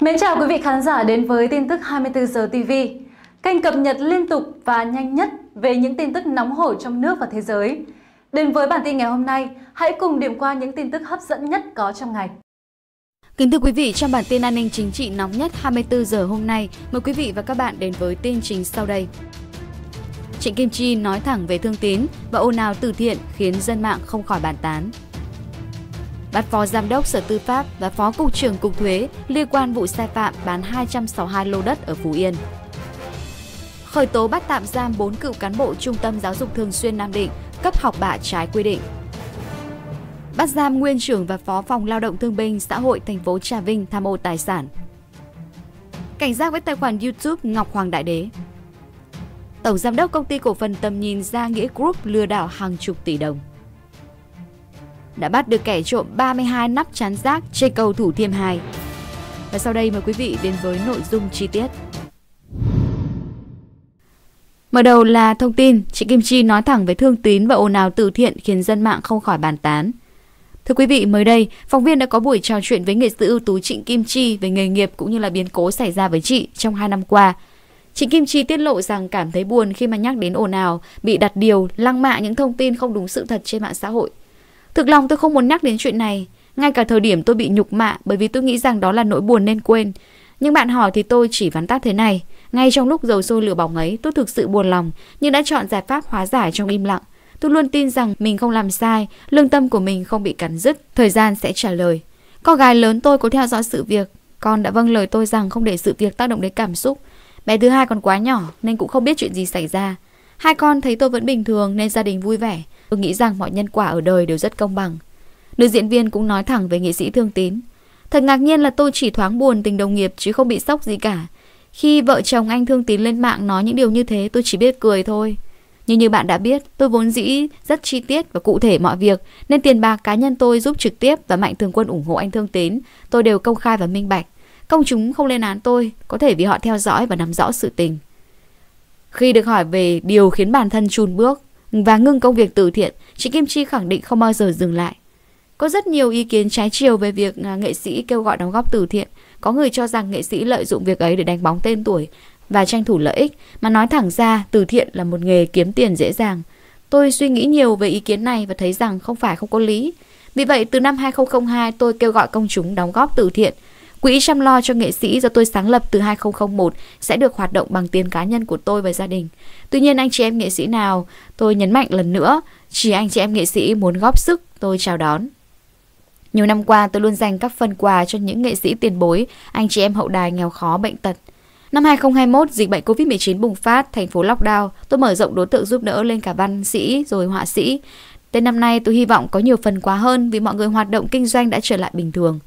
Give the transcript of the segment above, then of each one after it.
Mến chào quý vị khán giả đến với tin tức 24 giờ TV, kênh cập nhật liên tục và nhanh nhất về những tin tức nóng hổi trong nước và thế giới. Đến với bản tin ngày hôm nay, hãy cùng điểm qua những tin tức hấp dẫn nhất có trong ngày. Kính thưa quý vị, trong bản tin an ninh chính trị nóng nhất 24 giờ hôm nay, mời quý vị và các bạn đến với tin trình sau đây. Trịnh Kim Chi nói thẳng về thương tín và ồn ào từ thiện khiến dân mạng không khỏi bàn tán bắt phó giám đốc Sở Tư pháp và phó cục trưởng Cục Thuế liên quan vụ sai phạm bán 262 lô đất ở Phú Yên. Khởi tố bắt tạm giam 4 cựu cán bộ Trung tâm Giáo dục Thường xuyên Nam Định cấp học bạ trái quy định. Bắt giam nguyên trưởng và phó phòng lao động thương binh xã hội thành phố Trà Vinh tham ô tài sản. Cảnh giác với tài khoản YouTube Ngọc Hoàng Đại Đế. Tổng giám đốc công ty cổ phần tầm nhìn Gia Nghĩa Group lừa đảo hàng chục tỷ đồng đã bắt được kẻ trộm 32 nắp chắn rác trên cầu Thủ Thiêm 2. Và sau đây mời quý vị đến với nội dung chi tiết. Mở đầu là thông tin, chị Kim Chi nói thẳng với Thương Tín và ồn ào từ thiện khiến dân mạng không khỏi bàn tán. Thưa quý vị, mới đây, phóng viên đã có buổi trò chuyện với nghệ sĩ ưu tú Trịnh Kim Chi về nghề nghiệp cũng như là biến cố xảy ra với chị trong hai năm qua. Chị Kim Chi tiết lộ rằng cảm thấy buồn khi mà nhắc đến ồn ào, bị đặt điều, lăng mạ những thông tin không đúng sự thật trên mạng xã hội. Thực lòng tôi không muốn nhắc đến chuyện này. Ngay cả thời điểm tôi bị nhục mạ bởi vì tôi nghĩ rằng đó là nỗi buồn nên quên. Nhưng bạn hỏi thì tôi chỉ vắn tắt thế này. Ngay trong lúc dầu sôi lửa bỏng ấy, tôi thực sự buồn lòng, nhưng đã chọn giải pháp hóa giải trong im lặng. Tôi luôn tin rằng mình không làm sai, lương tâm của mình không bị cắn rứt, thời gian sẽ trả lời. Con gái lớn tôi có theo dõi sự việc, con đã vâng lời tôi rằng không để sự việc tác động đến cảm xúc. Bé thứ hai còn quá nhỏ nên cũng không biết chuyện gì xảy ra. Hai con thấy tôi vẫn bình thường nên gia đình vui vẻ. Tôi nghĩ rằng mọi nhân quả ở đời đều rất công bằng. Nữ diễn viên cũng nói thẳng về nghệ sĩ thương tín. Thật ngạc nhiên là tôi chỉ thoáng buồn tình đồng nghiệp chứ không bị sốc gì cả. Khi vợ chồng anh thương tín lên mạng nói những điều như thế tôi chỉ biết cười thôi. Nhưng như bạn đã biết, tôi vốn dĩ rất chi tiết và cụ thể mọi việc, nên tiền bạc cá nhân tôi giúp trực tiếp và mạnh thường quân ủng hộ anh thương tín, tôi đều công khai và minh bạch. Công chúng không lên án tôi, có thể vì họ theo dõi và nắm rõ sự tình. Khi được hỏi về điều khiến bản thân chùn bước, và ngưng công việc từ thiện, chị Kim Chi khẳng định không bao giờ dừng lại. Có rất nhiều ý kiến trái chiều về việc à, nghệ sĩ kêu gọi đóng góp từ thiện. Có người cho rằng nghệ sĩ lợi dụng việc ấy để đánh bóng tên tuổi và tranh thủ lợi ích, mà nói thẳng ra từ thiện là một nghề kiếm tiền dễ dàng. Tôi suy nghĩ nhiều về ý kiến này và thấy rằng không phải không có lý. Vì vậy, từ năm 2002 tôi kêu gọi công chúng đóng góp từ thiện – Quỹ chăm lo cho nghệ sĩ do tôi sáng lập từ 2001 sẽ được hoạt động bằng tiền cá nhân của tôi và gia đình. Tuy nhiên anh chị em nghệ sĩ nào, tôi nhấn mạnh lần nữa, chỉ anh chị em nghệ sĩ muốn góp sức, tôi chào đón. Nhiều năm qua tôi luôn dành các phần quà cho những nghệ sĩ tiền bối, anh chị em hậu đài nghèo khó bệnh tật. Năm 2021, dịch bệnh COVID-19 bùng phát, thành phố lockdown, tôi mở rộng đối tượng giúp đỡ lên cả văn sĩ rồi họa sĩ. Tên năm nay tôi hy vọng có nhiều phần quà hơn vì mọi người hoạt động kinh doanh đã trở lại bình thường.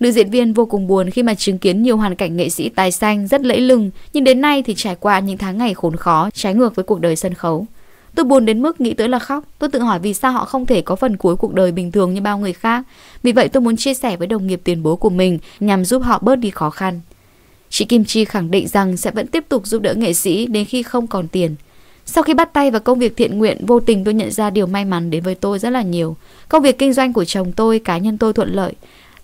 Nữ diễn viên vô cùng buồn khi mà chứng kiến nhiều hoàn cảnh nghệ sĩ tài xanh rất lẫy lừng, nhưng đến nay thì trải qua những tháng ngày khốn khó, trái ngược với cuộc đời sân khấu. Tôi buồn đến mức nghĩ tới là khóc, tôi tự hỏi vì sao họ không thể có phần cuối cuộc đời bình thường như bao người khác. Vì vậy tôi muốn chia sẻ với đồng nghiệp tiền bố của mình nhằm giúp họ bớt đi khó khăn. Chị Kim Chi khẳng định rằng sẽ vẫn tiếp tục giúp đỡ nghệ sĩ đến khi không còn tiền. Sau khi bắt tay vào công việc thiện nguyện, vô tình tôi nhận ra điều may mắn đến với tôi rất là nhiều. Công việc kinh doanh của chồng tôi, cá nhân tôi thuận lợi.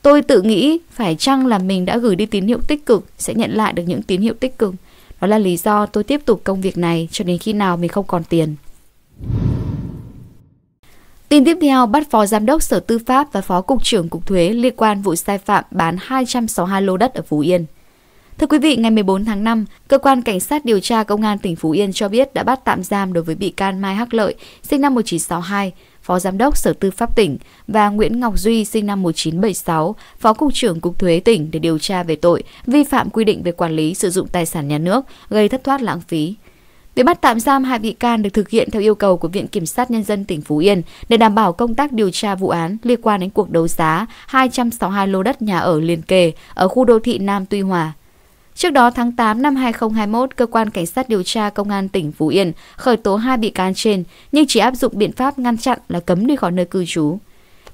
Tôi tự nghĩ phải chăng là mình đã gửi đi tín hiệu tích cực sẽ nhận lại được những tín hiệu tích cực. Đó là lý do tôi tiếp tục công việc này cho đến khi nào mình không còn tiền. Tin tiếp theo bắt phó giám đốc Sở Tư pháp và phó cục trưởng Cục Thuế liên quan vụ sai phạm bán 262 lô đất ở Phú Yên. Thưa quý vị, ngày 14 tháng 5, cơ quan cảnh sát điều tra công an tỉnh Phú Yên cho biết đã bắt tạm giam đối với bị can Mai Hắc Lợi, sinh năm 1962, Phó Giám đốc Sở Tư pháp tỉnh và Nguyễn Ngọc Duy sinh năm 1976, Phó Cục trưởng Cục Thuế tỉnh để điều tra về tội vi phạm quy định về quản lý sử dụng tài sản nhà nước gây thất thoát lãng phí. Việc bắt tạm giam hai bị can được thực hiện theo yêu cầu của Viện Kiểm sát Nhân dân tỉnh Phú Yên để đảm bảo công tác điều tra vụ án liên quan đến cuộc đấu giá 262 lô đất nhà ở liền kề ở khu đô thị Nam Tuy Hòa. Trước đó tháng 8 năm 2021, cơ quan cảnh sát điều tra công an tỉnh Phú Yên khởi tố hai bị can trên nhưng chỉ áp dụng biện pháp ngăn chặn là cấm đi khỏi nơi cư trú.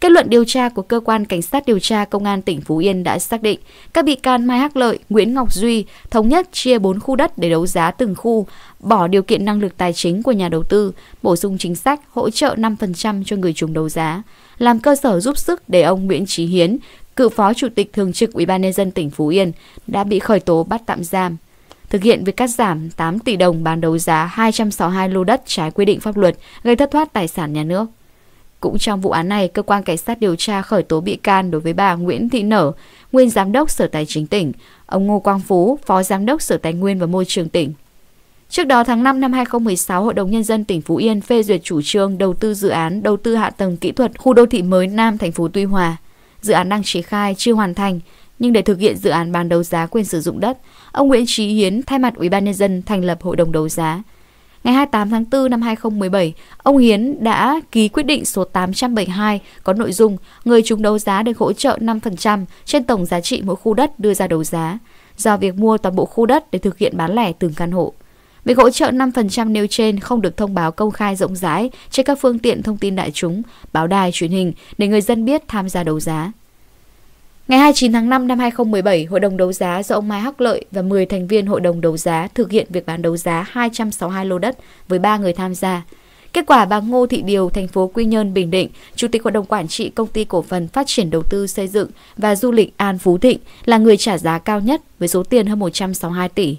Kết luận điều tra của cơ quan cảnh sát điều tra công an tỉnh Phú Yên đã xác định các bị can Mai Hắc Lợi, Nguyễn Ngọc Duy thống nhất chia 4 khu đất để đấu giá từng khu, bỏ điều kiện năng lực tài chính của nhà đầu tư, bổ sung chính sách hỗ trợ 5% cho người trùng đấu giá, làm cơ sở giúp sức để ông Nguyễn Chí Hiến cựu phó chủ tịch thường trực ubnd tỉnh Phú Yên đã bị khởi tố bắt tạm giam, thực hiện việc cắt giảm 8 tỷ đồng bán đấu giá 262 lô đất trái quy định pháp luật gây thất thoát tài sản nhà nước. Cũng trong vụ án này, cơ quan cảnh sát điều tra khởi tố bị can đối với bà Nguyễn Thị Nở, nguyên giám đốc Sở Tài chính tỉnh, ông Ngô Quang Phú, phó giám đốc Sở Tài nguyên và Môi trường tỉnh. Trước đó tháng 5 năm 2016, Hội đồng Nhân dân tỉnh Phú Yên phê duyệt chủ trương đầu tư dự án đầu tư hạ tầng kỹ thuật khu đô thị mới Nam thành phố Tuy Hòa – Dự án đang triển khai chưa hoàn thành, nhưng để thực hiện dự án bán đấu giá quyền sử dụng đất, ông Nguyễn Chí Hiến thay mặt ủy ban nhân dân thành lập hội đồng đấu giá. Ngày 28 tháng 4 năm 2017, ông Hiến đã ký quyết định số 872 có nội dung người chúng đấu giá được hỗ trợ 5% trên tổng giá trị mỗi khu đất đưa ra đấu giá, do việc mua toàn bộ khu đất để thực hiện bán lẻ từng căn hộ. Việc hỗ trợ 5% nêu trên không được thông báo công khai rộng rãi trên các phương tiện thông tin đại chúng, báo đài, truyền hình để người dân biết tham gia đấu giá. Ngày 29 tháng 5 năm 2017, Hội đồng đấu giá do ông Mai Hắc Lợi và 10 thành viên Hội đồng đấu giá thực hiện việc bán đấu giá 262 lô đất với 3 người tham gia. Kết quả bà Ngô Thị Điều, thành phố Quy Nhơn, Bình Định, Chủ tịch Hội đồng Quản trị Công ty Cổ phần Phát triển Đầu tư Xây dựng và Du lịch An Phú Thịnh là người trả giá cao nhất với số tiền hơn 162 tỷ.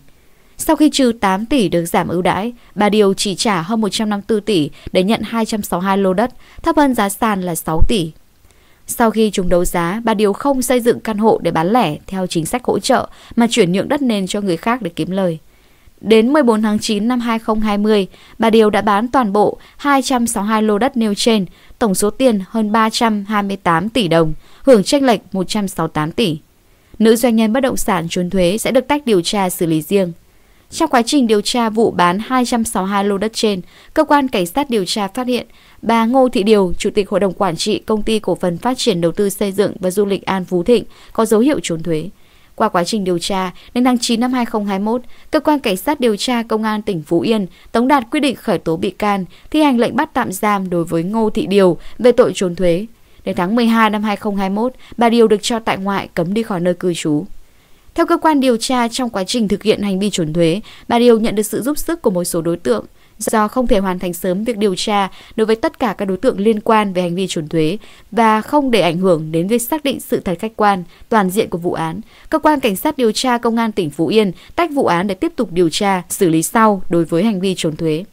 Sau khi trừ 8 tỷ được giảm ưu đãi, bà Điều chỉ trả hơn 154 tỷ để nhận 262 lô đất, thấp hơn giá sàn là 6 tỷ. Sau khi chúng đấu giá, bà Điều không xây dựng căn hộ để bán lẻ theo chính sách hỗ trợ mà chuyển nhượng đất nền cho người khác để kiếm lời. Đến 14 tháng 9 năm 2020, bà Điều đã bán toàn bộ 262 lô đất nêu trên, tổng số tiền hơn 328 tỷ đồng, hưởng tranh lệch 168 tỷ. Nữ doanh nhân bất động sản trốn thuế sẽ được tách điều tra xử lý riêng. Trong quá trình điều tra vụ bán 262 lô đất trên, cơ quan cảnh sát điều tra phát hiện bà Ngô Thị Điều, Chủ tịch Hội đồng Quản trị Công ty Cổ phần Phát triển Đầu tư Xây dựng và Du lịch An Phú Thịnh có dấu hiệu trốn thuế. Qua quá trình điều tra, đến tháng 9 năm 2021, Cơ quan Cảnh sát điều tra Công an tỉnh Phú Yên tống đạt quyết định khởi tố bị can, thi hành lệnh bắt tạm giam đối với Ngô Thị Điều về tội trốn thuế. Đến tháng 12 năm 2021, bà Điều được cho tại ngoại cấm đi khỏi nơi cư trú. Theo cơ quan điều tra, trong quá trình thực hiện hành vi trốn thuế, bà Điều nhận được sự giúp sức của một số đối tượng. Do không thể hoàn thành sớm việc điều tra đối với tất cả các đối tượng liên quan về hành vi trốn thuế và không để ảnh hưởng đến việc xác định sự thật khách quan, toàn diện của vụ án, cơ quan cảnh sát điều tra công an tỉnh Phú Yên tách vụ án để tiếp tục điều tra, xử lý sau đối với hành vi trốn thuế.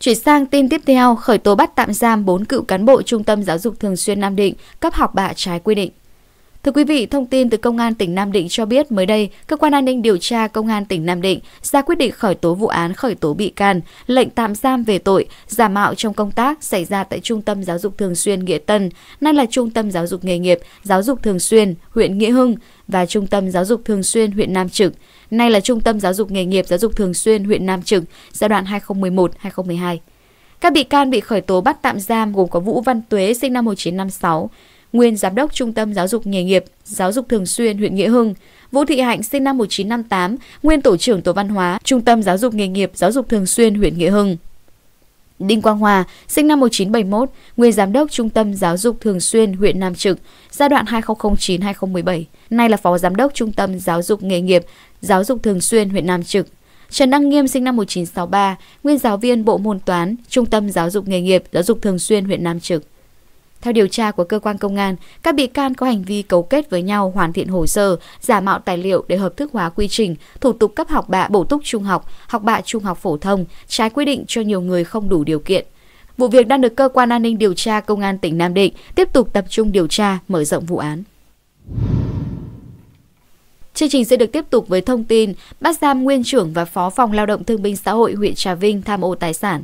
Chuyển sang tin tiếp theo, khởi tố bắt tạm giam 4 cựu cán bộ Trung tâm Giáo dục Thường xuyên Nam Định cấp học bạ trái quy định. Thưa quý vị, thông tin từ Công an tỉnh Nam Định cho biết mới đây, Cơ quan an ninh điều tra Công an tỉnh Nam Định ra quyết định khởi tố vụ án khởi tố bị can, lệnh tạm giam về tội giả mạo trong công tác xảy ra tại Trung tâm Giáo dục Thường xuyên Nghĩa Tân, nay là Trung tâm Giáo dục Nghề nghiệp, Giáo dục Thường xuyên, huyện Nghĩa Hưng và Trung tâm Giáo dục Thường xuyên huyện Nam Trực, nay là Trung tâm Giáo dục Nghề nghiệp, Giáo dục Thường xuyên huyện Nam Trực, giai đoạn 2011-2012. Các bị can bị khởi tố bắt tạm giam gồm có Vũ Văn Tuế sinh năm 1956, nguyên giám đốc Trung tâm Giáo dục Nghề nghiệp, Giáo dục Thường xuyên huyện Nghĩa Hưng, Vũ Thị Hạnh sinh năm 1958, nguyên tổ trưởng tổ văn hóa, Trung tâm Giáo dục Nghề nghiệp, Giáo dục Thường xuyên huyện Nghĩa Hưng. Đinh Quang Hòa, sinh năm 1971, nguyên giám đốc Trung tâm Giáo dục Thường xuyên huyện Nam Trực, giai đoạn 2009-2017, nay là phó giám đốc Trung tâm Giáo dục Nghề nghiệp, Giáo dục Thường xuyên huyện Nam Trực. Trần Đăng Nghiêm sinh năm 1963, nguyên giáo viên bộ môn toán, Trung tâm Giáo dục Nghề nghiệp, Giáo dục Thường xuyên huyện Nam Trực. Theo điều tra của cơ quan công an, các bị can có hành vi cấu kết với nhau hoàn thiện hồ sơ, giả mạo tài liệu để hợp thức hóa quy trình, thủ tục cấp học bạ bổ túc trung học, học bạ trung học phổ thông, trái quy định cho nhiều người không đủ điều kiện. Vụ việc đang được cơ quan an ninh điều tra công an tỉnh Nam Định tiếp tục tập trung điều tra, mở rộng vụ án. Chương trình sẽ được tiếp tục với thông tin bắt giam nguyên trưởng và phó phòng lao động thương binh xã hội huyện Trà Vinh tham ô tài sản.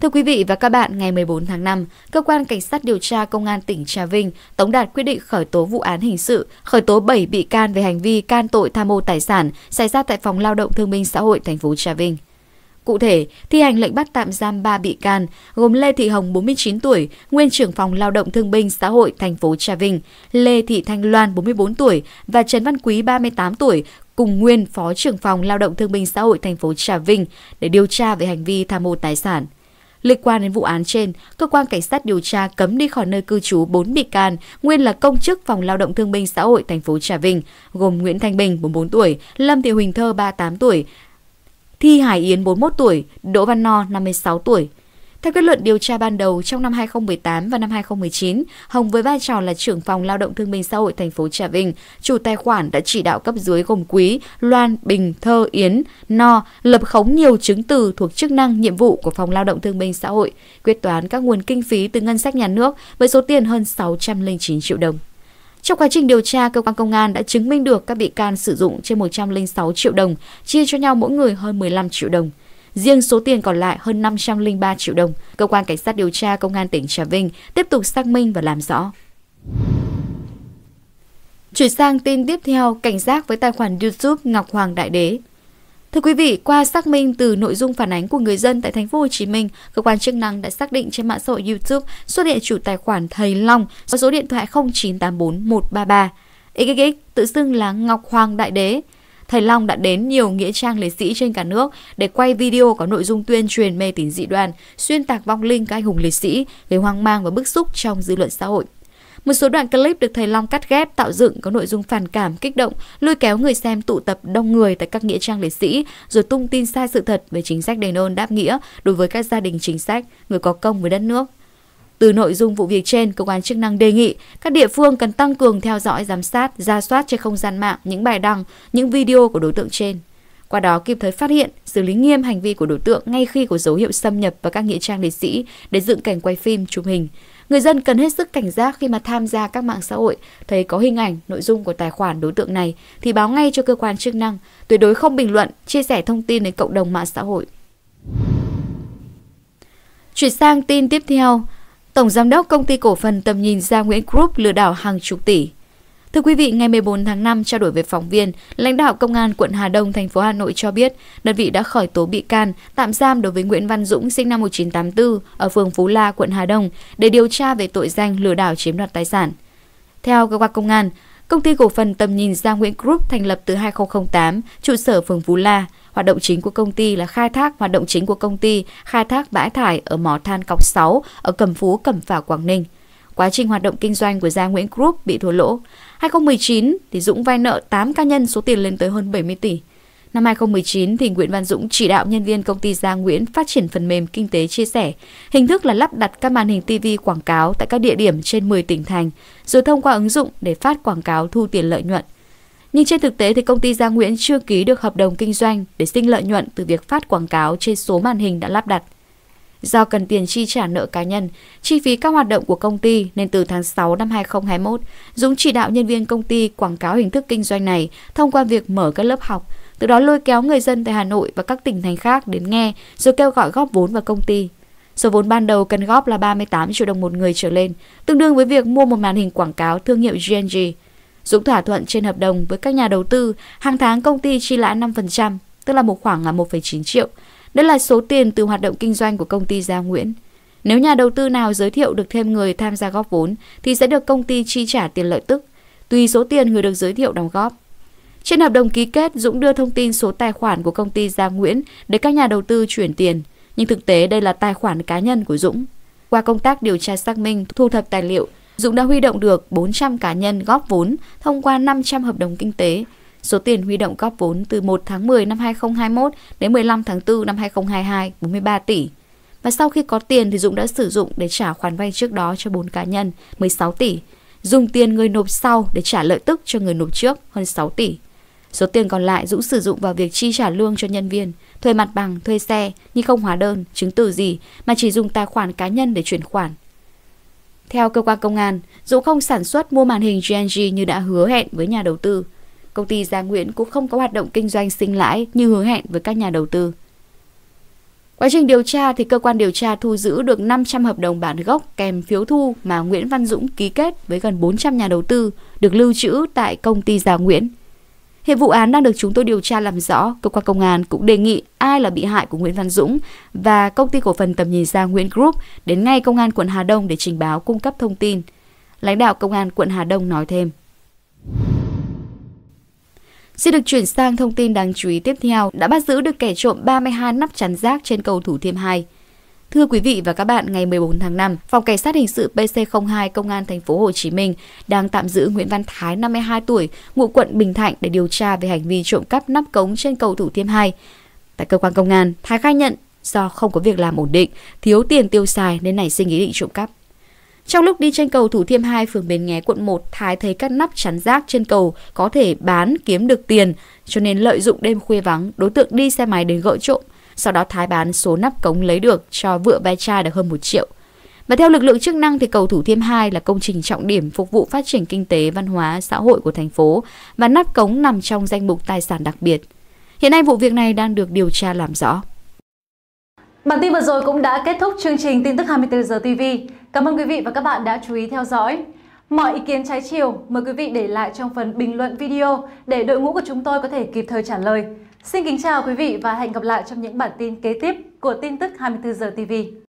Thưa quý vị và các bạn, ngày 14 tháng 5, Cơ quan Cảnh sát điều tra Công an tỉnh Trà Vinh tống đạt quyết định khởi tố vụ án hình sự, khởi tố 7 bị can về hành vi can tội tham ô tài sản xảy ra tại Phòng Lao động Thương minh Xã hội thành phố Trà Vinh. Cụ thể, thi hành lệnh bắt tạm giam 3 bị can gồm Lê Thị Hồng 49 tuổi, nguyên trưởng phòng Lao động Thương binh Xã hội thành phố Trà Vinh, Lê Thị Thanh Loan 44 tuổi và Trần Văn Quý 38 tuổi, cùng nguyên phó trưởng phòng Lao động Thương binh Xã hội thành phố Trà Vinh để điều tra về hành vi tham ô tài sản. Liên quan đến vụ án trên, cơ quan cảnh sát điều tra cấm đi khỏi nơi cư trú 4 bị can, nguyên là công chức phòng lao động thương binh xã hội thành phố Trà Vinh, gồm Nguyễn Thanh Bình 44 tuổi, Lâm Thị Huỳnh Thơ 38 tuổi, Thi Hải Yến 41 tuổi, Đỗ Văn No 56 tuổi. Theo kết luận điều tra ban đầu, trong năm 2018 và năm 2019, Hồng với vai trò là trưởng phòng lao động thương minh xã hội thành phố Trà Vinh, chủ tài khoản đã chỉ đạo cấp dưới gồm Quý, Loan, Bình, Thơ, Yến, No lập khống nhiều chứng từ thuộc chức năng, nhiệm vụ của phòng lao động thương minh xã hội, quyết toán các nguồn kinh phí từ ngân sách nhà nước với số tiền hơn 609 triệu đồng. Trong quá trình điều tra, cơ quan công an đã chứng minh được các bị can sử dụng trên 106 triệu đồng, chia cho nhau mỗi người hơn 15 triệu đồng. Riêng số tiền còn lại hơn 503 triệu đồng, cơ quan cảnh sát điều tra công an tỉnh Trà Vinh tiếp tục xác minh và làm rõ. Chuyển sang tin tiếp theo, cảnh giác với tài khoản YouTube Ngọc Hoàng Đại Đế. Thưa quý vị, qua xác minh từ nội dung phản ánh của người dân tại thành phố Hồ Chí Minh, cơ quan chức năng đã xác định trên mạng xã hội YouTube xuất hiện chủ tài khoản Thầy Long có số điện thoại 0984133. XXX tự xưng là Ngọc Hoàng Đại Đế, thầy Long đã đến nhiều nghĩa trang liệt sĩ trên cả nước để quay video có nội dung tuyên truyền mê tín dị đoan, xuyên tạc vong linh các anh hùng liệt sĩ, gây hoang mang và bức xúc trong dư luận xã hội. Một số đoạn clip được thầy Long cắt ghép tạo dựng có nội dung phản cảm, kích động, lôi kéo người xem tụ tập đông người tại các nghĩa trang liệt sĩ, rồi tung tin sai sự thật về chính sách đền ơn đáp nghĩa đối với các gia đình chính sách, người có công với đất nước. Từ nội dung vụ việc trên, cơ quan chức năng đề nghị các địa phương cần tăng cường theo dõi giám sát, ra soát trên không gian mạng những bài đăng, những video của đối tượng trên. Qua đó kịp thời phát hiện, xử lý nghiêm hành vi của đối tượng ngay khi có dấu hiệu xâm nhập vào các nghĩa trang liệt sĩ để dựng cảnh quay phim, chụp hình. Người dân cần hết sức cảnh giác khi mà tham gia các mạng xã hội, thấy có hình ảnh, nội dung của tài khoản đối tượng này thì báo ngay cho cơ quan chức năng, tuyệt đối không bình luận, chia sẻ thông tin đến cộng đồng mạng xã hội. Chuyển sang tin tiếp theo, Tổng Giám đốc Công ty Cổ phần Tầm nhìn Gia Nguyễn Group lừa đảo hàng chục tỷ. Thưa quý vị, ngày 14 tháng 5 trao đổi với phóng viên, lãnh đạo Công an quận Hà Đông, thành phố Hà Nội cho biết, đơn vị đã khởi tố bị can, tạm giam đối với Nguyễn Văn Dũng sinh năm 1984 ở phường Phú La, quận Hà Đông để điều tra về tội danh lừa đảo chiếm đoạt tài sản. Theo cơ quan công an, Công ty cổ phần tầm nhìn Gia Nguyễn Group thành lập từ 2008, trụ sở phường Phú La. Hoạt động chính của công ty là khai thác hoạt động chính của công ty khai thác bãi thải ở mỏ than cọc 6 ở Cẩm Phú, Cẩm Phả, Quảng Ninh. Quá trình hoạt động kinh doanh của Gia Nguyễn Group bị thua lỗ. 2019 thì Dũng vay nợ 8 cá nhân số tiền lên tới hơn 70 tỷ. Năm 2019 thì Nguyễn Văn Dũng chỉ đạo nhân viên công ty Gia Nguyễn phát triển phần mềm kinh tế chia sẻ, hình thức là lắp đặt các màn hình TV quảng cáo tại các địa điểm trên 10 tỉnh thành, rồi thông qua ứng dụng để phát quảng cáo thu tiền lợi nhuận. Nhưng trên thực tế thì công ty Gia Nguyễn chưa ký được hợp đồng kinh doanh để sinh lợi nhuận từ việc phát quảng cáo trên số màn hình đã lắp đặt. Do cần tiền chi trả nợ cá nhân, chi phí các hoạt động của công ty nên từ tháng 6 năm 2021, Dũng chỉ đạo nhân viên công ty quảng cáo hình thức kinh doanh này thông qua việc mở các lớp học, từ đó lôi kéo người dân tại Hà Nội và các tỉnh thành khác đến nghe rồi kêu gọi góp vốn vào công ty. Số vốn ban đầu cần góp là 38 triệu đồng một người trở lên, tương đương với việc mua một màn hình quảng cáo thương hiệu GNG. Dũng thỏa thuận trên hợp đồng với các nhà đầu tư, hàng tháng công ty chi lãi 5%, tức là một khoảng là 1,9 triệu. Đây là số tiền từ hoạt động kinh doanh của công ty Gia Nguyễn. Nếu nhà đầu tư nào giới thiệu được thêm người tham gia góp vốn thì sẽ được công ty chi trả tiền lợi tức, tùy số tiền người được giới thiệu đóng góp. Trên hợp đồng ký kết, Dũng đưa thông tin số tài khoản của công ty Giang Nguyễn để các nhà đầu tư chuyển tiền, nhưng thực tế đây là tài khoản cá nhân của Dũng. Qua công tác điều tra xác minh, thu thập tài liệu, Dũng đã huy động được 400 cá nhân góp vốn thông qua 500 hợp đồng kinh tế. Số tiền huy động góp vốn từ 1 tháng 10 năm 2021 đến 15 tháng 4 năm 2022, 43 tỷ. Và sau khi có tiền thì Dũng đã sử dụng để trả khoản vay trước đó cho 4 cá nhân, 16 tỷ. Dùng tiền người nộp sau để trả lợi tức cho người nộp trước, hơn 6 tỷ. Số tiền còn lại Dũng sử dụng vào việc chi trả lương cho nhân viên, thuê mặt bằng, thuê xe, nhưng không hóa đơn, chứng từ gì mà chỉ dùng tài khoản cá nhân để chuyển khoản. Theo cơ quan công an, Dũng không sản xuất mua màn hình GNG như đã hứa hẹn với nhà đầu tư. Công ty Gia Nguyễn cũng không có hoạt động kinh doanh sinh lãi như hứa hẹn với các nhà đầu tư. Quá trình điều tra thì cơ quan điều tra thu giữ được 500 hợp đồng bản gốc kèm phiếu thu mà Nguyễn Văn Dũng ký kết với gần 400 nhà đầu tư được lưu trữ tại công ty Gia Nguyễn. Hiện vụ án đang được chúng tôi điều tra làm rõ, cơ quan công an cũng đề nghị ai là bị hại của Nguyễn Văn Dũng và công ty cổ phần tầm nhìn ra Nguyễn Group đến ngay công an quận Hà Đông để trình báo cung cấp thông tin. Lãnh đạo công an quận Hà Đông nói thêm. Xin được chuyển sang thông tin đáng chú ý tiếp theo, đã bắt giữ được kẻ trộm 32 nắp chắn rác trên cầu Thủ Thiêm 2. Thưa quý vị và các bạn, ngày 14 tháng 5, Phòng Cảnh sát Hình sự PC02 Công an Thành phố Hồ Chí Minh đang tạm giữ Nguyễn Văn Thái, 52 tuổi, ngụ quận Bình Thạnh để điều tra về hành vi trộm cắp nắp cống trên cầu Thủ Thiêm 2. Tại cơ quan công an, Thái khai nhận do không có việc làm ổn định, thiếu tiền tiêu xài nên nảy sinh ý định trộm cắp. Trong lúc đi trên cầu Thủ Thiêm 2, phường Bến Nghé, quận 1, Thái thấy các nắp chắn rác trên cầu có thể bán kiếm được tiền, cho nên lợi dụng đêm khuya vắng, đối tượng đi xe máy đến gỡ trộm, sau đó Thái bán số nắp cống lấy được cho vựa ve chai được hơn 1 triệu. Và theo lực lượng chức năng thì cầu Thủ Thiêm 2 là công trình trọng điểm phục vụ phát triển kinh tế, văn hóa, xã hội của thành phố và nắp cống nằm trong danh mục tài sản đặc biệt. Hiện nay vụ việc này đang được điều tra làm rõ. Bản tin vừa rồi cũng đã kết thúc chương trình tin tức 24 giờ TV. Cảm ơn quý vị và các bạn đã chú ý theo dõi. Mọi ý kiến trái chiều mời quý vị để lại trong phần bình luận video để đội ngũ của chúng tôi có thể kịp thời trả lời. Xin kính chào quý vị và hẹn gặp lại trong những bản tin kế tiếp của tin tức 24 giờ TV.